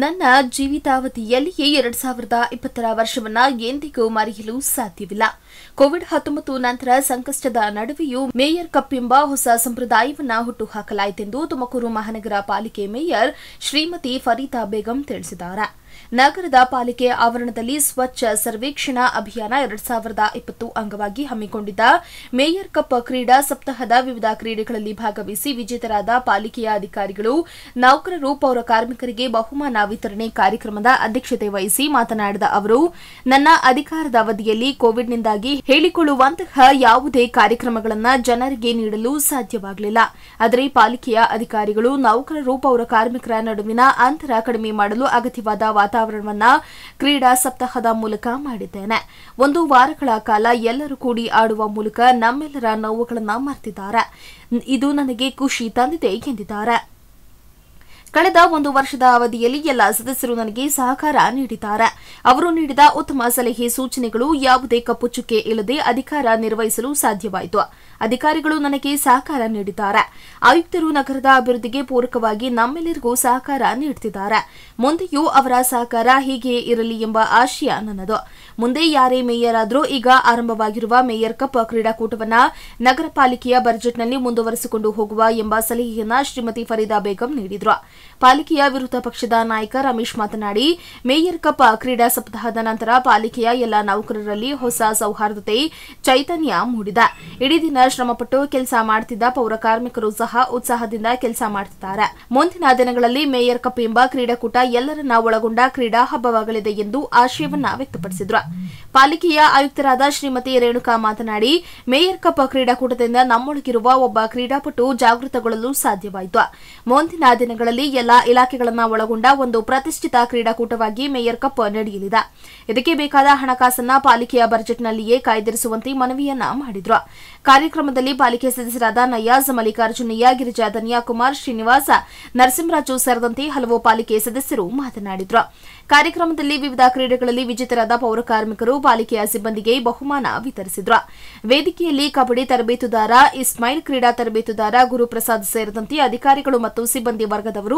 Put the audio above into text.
ನನ್ನ ಜೀವಿತಾವಧಿಯಲ್ಲಿಯೇ ಎರಡ್ ಸಾವಿರದ ಇಪ್ಪತ್ತರ ವರ್ಷವನ್ನ ಎಂದಿಗೂ ಮರೆಯಲು ಸಾಧ್ಯವಿಲ್ಲ ಕೋವಿಡ್ ಹತ್ತೊಂಬತ್ತು ನಂತರ ಸಂಕಷ್ಟದ ನಡುವೆಯೂ ಮೇಯರ್ ಕಪ್ ಎಂಬ ಹೊಸ ಸಂಪ್ರದಾಯವನ್ನು ಹುಟ್ಟುಹಾಕಲಾಯಿತೆಂದು ತುಮಕೂರು ಮಹಾನಗರ ಪಾಲಿಕೆ ಮೇಯರ್ ಶ್ರೀಮತಿ ಫರೀತಾ ಬೇಗಂ ತಿಳಿಸಿದ್ದಾರೆ ನಗರದ ಪಾಲಿಕೆ ಆವರಣದಲ್ಲಿ ಸ್ವಚ್ಛ ಸರ್ವೇಕ್ಷಣಾ ಅಭಿಯಾನ ಎರಡ್ ಸಾವಿರದ ಇಪ್ಪತ್ತು ಅಂಗವಾಗಿ ಹಮ್ಮಿಕೊಂಡಿದ್ದ ಮೇಯರ್ ಕಪ್ ಕ್ರೀಡಾ ಸಪ್ತಾಹದ ವಿವಿಧ ಕ್ರೀಡೆಗಳಲ್ಲಿ ಭಾಗವಹಿಸಿ ವಿಜೇತರಾದ ಪಾಲಿಕೆಯ ಅಧಿಕಾರಿಗಳು ನೌಕರರು ಪೌರ ಕಾರ್ಮಿಕರಿಗೆ ಬಹುಮಾನ ವಿತರಣೆ ಕಾರ್ಯಕ್ರಮದ ಅಧ್ಯಕ್ಷತೆ ವಹಿಸಿ ಮಾತನಾಡಿದ ಅವರು ನನ್ನ ಅಧಿಕಾರದ ಅವಧಿಯಲ್ಲಿ ಕೋವಿಡ್ನಿಂದಾಗಿ ಹೇಳಿಕೊಳ್ಳುವಂತಹ ಯಾವುದೇ ಕಾರ್ಯಕ್ರಮಗಳನ್ನು ಜನರಿಗೆ ನೀಡಲು ಸಾಧ್ಯವಾಗಲಿಲ್ಲ ಆದರೆ ಪಾಲಿಕೆಯ ಅಧಿಕಾರಿಗಳು ನೌಕರರು ಪೌರ ಕಾರ್ಮಿಕರ ನಡುವಿನ ಅಂತರ ಕಡಿಮೆ ಮಾಡಲು ಅಗತ್ಯವಾದ ವಾತಾವರಣವನ್ನ ಕ್ರೀಡಾ ಸಪ್ತಾಹದ ಮೂಲಕ ಮಾಡಿದ್ದೇನೆ ಒಂದು ವಾರಗಳ ಕಾಲ ಎಲ್ಲರೂ ಕೂಡಿ ಆಡುವ ಮೂಲಕ ನಮ್ಮೆಲ್ಲರ ನೋವುಗಳನ್ನು ಮರೆತಿದ್ದಾರೆ ಇದು ನನಗೆ ಖುಷಿ ತಂದಿದೆ ಎಂದಿದ್ದಾರೆ ಕಳೆದ ಒಂದು ವರ್ಷದ ಅವಧಿಯಲ್ಲಿ ಎಲ್ಲ ಸದಸ್ಯರು ನನಗೆ ಸಹಕಾರ ನೀಡಿದ್ದಾರೆ ಅವರು ನೀಡಿದ ಉತ್ತಮ ಸಲಹೆ ಸೂಚನೆಗಳು ಯಾವುದೇ ಕಪ್ಪು ಚುಕ್ಕೆ ಇಲ್ಲದೆ ಅಧಿಕಾರ ನಿರ್ವಹಿಸಲು ಸಾಧ್ಯವಾಯಿತು ಅಧಿಕಾರಿಗಳು ನನಗೆ ಸಹಕಾರ ನೀಡಿದ್ದಾರೆ ಆಯುಕ್ತರು ನಗರದ ಅಭಿವೃದ್ಧಿಗೆ ಪೂರಕವಾಗಿ ನಮ್ಮೆಲ್ಲರಿಗೂ ಸಹಕಾರ ನೀಡುತ್ತಿದ್ದಾರೆ ಮುಂದೆಯೂ ಅವರ ಸಹಕಾರ ಹೀಗೆಯೇ ಇರಲಿ ಎಂಬ ಆಶಯ ನನ್ನದು ಮುಂದೆ ಯಾರೇ ಮೇಯರ್ ಆದರೂ ಈಗ ಆರಂಭವಾಗಿರುವ ಮೇಯರ್ ಕಪ್ ಕ್ರೀಡಾಕೂಟವನ್ನು ನಗರ ಪಾಲಿಕೆಯ ಬಜೆಟ್ನಲ್ಲಿ ಮುಂದುವರೆಸಿಕೊಂಡು ಹೋಗುವ ಎಂಬ ಸಲಹೆಯನ್ನು ಶ್ರೀಮತಿ ಫರೀದಾ ಬೇಗಂ ನೀಡಿದರು ಪಾಲಿಕೆಯ ವಿರೋಧ ಪಕ್ಷದ ನಾಯಕ ರಮೇಶ್ ಮಾತನಾಡಿ ಮೇಯರ್ ಕಪ್ ಕ್ರೀಡಾ ಸಪ್ತಾಹದ ನಂತರ ಪಾಲಿಕೆಯ ಎಲ್ಲ ನೌಕರರಲ್ಲಿ ಹೊಸ ಸೌಹಾರ್ದತೆ ಚೈತನ್ಯ ಮೂಡಿದೆ ಇಡೀ ದಿನ ಶ್ರಮಪಟ್ಟು ಕೆಲಸ ಮಾಡುತ್ತಿದ್ದ ಪೌರ ಕಾರ್ಮಿಕರು ಸಹ ಉತ್ಸಾಹದಿಂದ ಕೆಲಸ ಮಾಡುತ್ತಿದ್ದಾರೆ ಮುಂದಿನ ದಿನಗಳಲ್ಲಿ ಮೇಯರ್ ಕಪ್ ಎಂಬ ಕ್ರೀಡಾಕೂಟ ಎಲ್ಲರನ್ನ ಒಳಗೊಂಡ ಕ್ರೀಡಾ ಹಬ್ಬವಾಗಲಿದೆ ಎಂದು ಆಶಯವನ್ನ ವ್ಯಕ್ತಪಡಿಸಿದರು ಪಾಲಿಕೆಯ ಆಯುಕ್ತರಾದ ಶ್ರೀಮತಿ ರೇಣುಕಾ ಮಾತನಾಡಿ ಮೇಯರ್ ಕಪ್ ಕ್ರೀಡಾಕೂಟದಿಂದ ನಮ್ಮೊಳಗಿರುವ ಒಬ್ಬ ಕ್ರೀಡಾಪಟು ಜಾಗೃತಗೊಳ್ಳಲು ಸಾಧ್ಯವಾಯಿತು ಮುಂದಿನ ದಿನಗಳಲ್ಲಿ ಎಲ್ಲಾ ಇಲಾಖೆಗಳನ್ನು ಒಳಗೊಂಡ ಒಂದು ಪ್ರತಿಷ್ಠಿತ ಕ್ರೀಡಾಕೂಟವಾಗಿ ಮೇಯರ್ ಕಪ್ ನಡೆಯಲಿದೆ ಇದಕ್ಕೆ ಬೇಕಾದ ಹಣಕಾಸನ್ನ ಪಾಲಿಕೆಯ ಬಜೆಟ್ನಲ್ಲಿಯೇ ಕಾಯ್ದಿರಿಸುವಂತೆ ಮನವಿಯನ್ನ ಮಾಡಿದ್ರು ಕಾರ್ಯಕ್ರಮದಲ್ಲಿ ಪಾಲಿಕೆ ಸದಸ್ಯರಾದ ನಯಾಜ್ ಮಲ್ಲಿಕಾರ್ಜುನಯ್ಯ ಗಿರಿಜಾ ಧನ್ಯಾಕುಮಾರ್ ಶ್ರೀನಿವಾಸ ನರಸಿಂಹರಾಜು ಸೇರಿದಂತೆ ಹಲವು ಪಾಲಿಕೆ ಸದಸ್ಯರು ಮಾತನಾಡಿದ್ರು ಕಾರ್ಯಕ್ರಮದಲ್ಲಿ ವಿವಿಧ ಕ್ರೀಡೆಗಳಲ್ಲಿ ವಿಜೇತರಾದ ಪೌರ ಕಾರ್ಮಿಕರು ಪಾಲಿಕೆಯ ಸಿಬ್ಬಂದಿಗೆ ಬಹುಮಾನ ವಿತರಿಸಿದ್ರು ವೇದಿಕೆಯಲ್ಲಿ ಕಬಡ್ಡಿ ತರಬೇತುದಾರ ಇಸ್ಮೈಲ್ ಕ್ರೀಡಾ ತರಬೇತುದಾರ ಗುರುಪ್ರಸಾದ್ ಸೇರಿದಂತೆ ಅಧಿಕಾರಿಗಳು ಮತ್ತು ಸಿಬ್ಬಂದಿ ವರ್ಗದವರು